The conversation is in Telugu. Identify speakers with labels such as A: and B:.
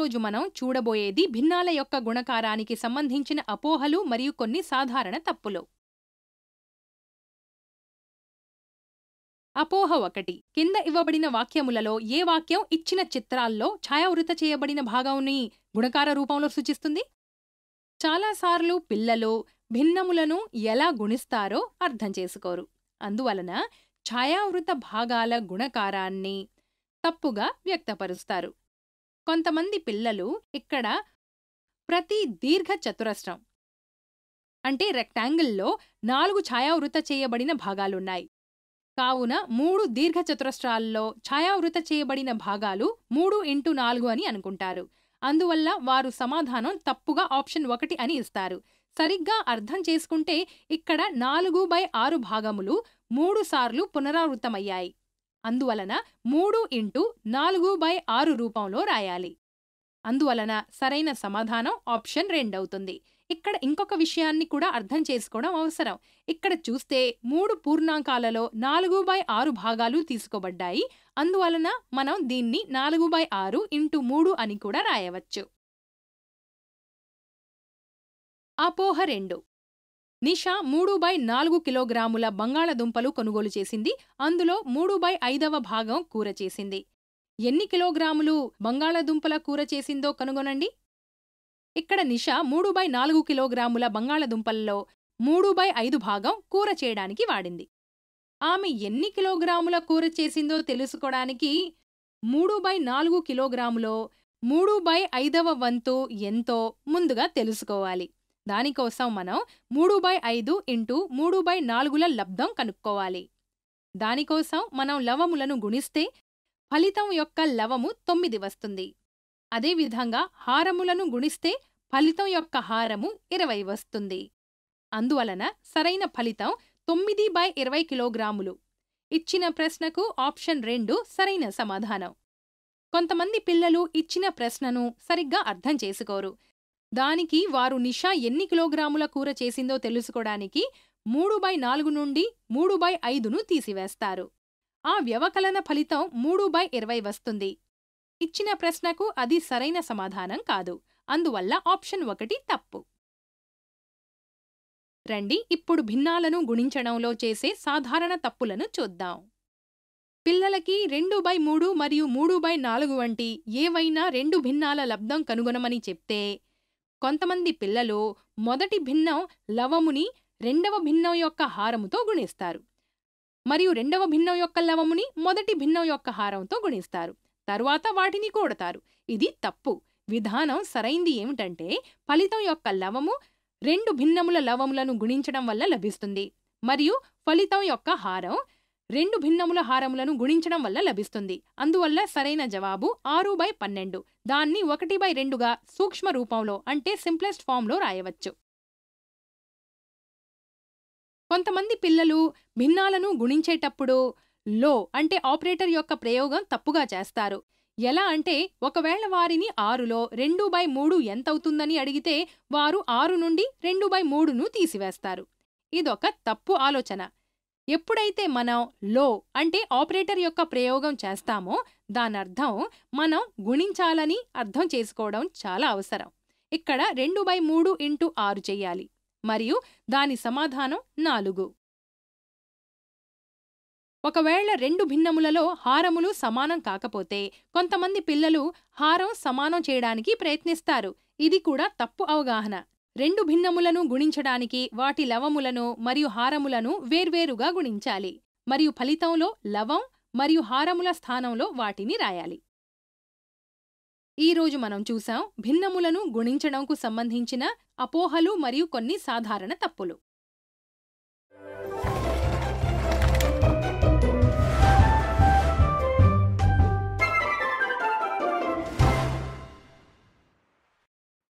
A: ఈరోజు మనం చూడబోయేది భిన్నాల యొక్క గుణకారానికి సంబంధించిన అపోహలు మరియు కొన్ని సాధారణ తప్పులు అపోహ ఒకటి కింద ఇవ్వబడిన వాక్యములలో ఏ వాక్యం ఇచ్చిన చిత్రాల్లో ఛాయావృత చేయబడిన భాగంని గుణకార రూపంలో సూచిస్తుంది చాలాసార్లు పిల్లలు భిన్నములను ఎలా గుణిస్తారో అర్థం చేసుకోరు అందువలన ఛాయావృత భాగాల గుణకారాన్ని తప్పుగా వ్యక్తపరుస్తారు కొంతమంది పిల్లలు ఇక్కడ ప్రతి దీర్ఘ చతురస్రం అంటే రెక్టాంగిల్లో నాలుగు ఛాయావృత చేయబడిన భాగాలున్నాయి కావున మూడు దీర్ఘ చతురస్రాల్లో ఛాయావృత చేయబడిన భాగాలు మూడు ఇంటూ నాలుగు అని అనుకుంటారు అందువల్ల వారు సమాధానం తప్పుగా ఆప్షన్ ఒకటి అని ఇస్తారు సరిగ్గా అర్థం చేసుకుంటే ఇక్కడ నాలుగు బై ఆరు భాగములు మూడు సార్లు పునరావృతమయ్యాయి అందువలన మూడు ఇంటూ నాలుగు బై ఆరు రూపంలో రాయాలి అందువలన సరైన సమాధానం ఆప్షన్ రెండవుతుంది ఇక్కడ ఇంకొక విషయాన్ని కూడా అర్థం చేసుకోవడం అవసరం ఇక్కడ చూస్తే మూడు పూర్ణాంకాలలో నాలుగు బై ఆరు భాగాలు తీసుకోబడ్డాయి అందువలన మనం దీన్ని నాలుగు బై ఆరు ఇంటూ మూడు అని కూడా రాయవచ్చు అపోహ రెండు నిషా మూడు బై నాలుగు కిలోగ్రాముల బంగాళదుంపలు కొనుగోలు చేసింది అందులో మూడు బై ఐదవ భాగం కూర చేసింది ఎన్ని కిలోగ్రాములు బంగాళదుంపల కూర చేసిందో కనుగొనండి ఇక్కడ నిషా మూడు బై నాలుగు కిలోగ్రాముల బంగాళదుంపలలో మూడు బై ఐదు భాగం కూర చేయడానికి వాడింది ఆమె ఎన్ని కిలోగ్రాముల కూర చేసిందో తెలుసుకోవడానికి మూడు బై నాలుగు కిలోగ్రాములో మూడు బై ఐదవ వంతు ఎంతో ముందుగా తెలుసుకోవాలి దానికోసం మనం మూడు బై ఐదు ఇంటూ మూడు బై నాలుగుల లబ్ధం కనుక్కోవాలి దానికోసం మనం లవములను గుణిస్తే ఫలితం యొక్క లవము తొమ్మిది వస్తుంది అదేవిధంగా హారములను గుణిస్తే ఫలితం యొక్క హారము ఇరవై వస్తుంది అందువలన సరైన ఫలితం తొమ్మిది బై ఇరవై కిలోగ్రాములు ఇచ్చిన ప్రశ్నకు ఆప్షన్ రెండు సరైన సమాధానం కొంతమంది పిల్లలు ఇచ్చిన ప్రశ్నను సరిగ్గా అర్థం చేసుకోరు దానికి వారు నిషా ఎన్ని కిలోగ్రాముల కూర చేసిందో తెలుసుకోడానికి మూడు బై నాలుగు నుండి మూడు బై ఐదును తీసివేస్తారు ఆ వ్యవకలన ఫలితం మూడు బై ఇరవై వస్తుంది ఇచ్చిన ప్రశ్నకు అది సరైన సమాధానం కాదు అందువల్ల ఆప్షన్ ఒకటి తప్పు రండి ఇప్పుడు భిన్నాలను గుణించడంలో చేసే సాధారణ తప్పులను చూద్దాం పిల్లలకి రెండు బై మూడు మరియు మూడు బై నాలుగు వంటి ఏవైనా రెండు భిన్నాల లబ్ధం కనుగొనమని చెప్తే కొంతమంది పిల్లలు మొదటి భిన్నం లవముని రెండవ భిన్నం యొక్క హారముతో గుణిస్తారు మరియు రెండవ భిన్నం యొక్క లవముని మొదటి భిన్నం యొక్క హారంతో గుణిస్తారు తరువాత వాటిని కూడతారు ఇది తప్పు విధానం సరైంది ఏమిటంటే ఫలితం యొక్క లవము రెండు భిన్నముల లవములను గుణించడం వల్ల లభిస్తుంది మరియు ఫలితం యొక్క హారం రెండు భిన్నముల హారములను గుణించడం వల్ల లభిస్తుంది అందువల్ల సరైన జవాబు ఆరు బై పన్నెండు దాన్ని ఒకటి బై రెండుగా సూక్ష్మ రూపంలో అంటే సింప్లెస్ట్ ఫామ్లో రాయవచ్చు కొంతమంది పిల్లలు భిన్నాలను గుణించేటప్పుడు లో అంటే ఆపరేటర్ యొక్క ప్రయోగం తప్పుగా చేస్తారు ఎలా అంటే ఒకవేళ వారిని ఆరులో రెండు బై మూడు ఎంతవుతుందని అడిగితే వారు ఆరు నుండి రెండు బై మూడును తీసివేస్తారు ఇదొక తప్పు ఆలోచన ఎప్పుడైతే మనం లో అంటే ఆపరేటర్ యొక్క ప్రయోగం చేస్తామో దానర్థం మనం గుణించాలని అర్థం చేసుకోవడం చాలా అవసరం ఇక్కడ రెండు బై మూడు ఇంటూ ఆరు చెయ్యాలి మరియు దాని సమాధానం నాలుగు ఒకవేళ రెండు భిన్నములలో హారములు సమానం కాకపోతే కొంతమంది పిల్లలు హారం సమానం చేయడానికి ప్రయత్నిస్తారు ఇది కూడా తప్పు అవగాహన రెండు భిన్నములను గుణించడానికి వాటి లవములను మరియు హారములను వేర్వేరుగా గుణించాలి మరియు ఫలితంలో లవం మరియు హారముల స్థానంలో వాటిని రాయాలి ఈరోజు మనం చూసాం భిన్నములను గుణించడంకు సంబంధించిన అపోహలు మరియు కొన్ని సాధారణ తప్పులు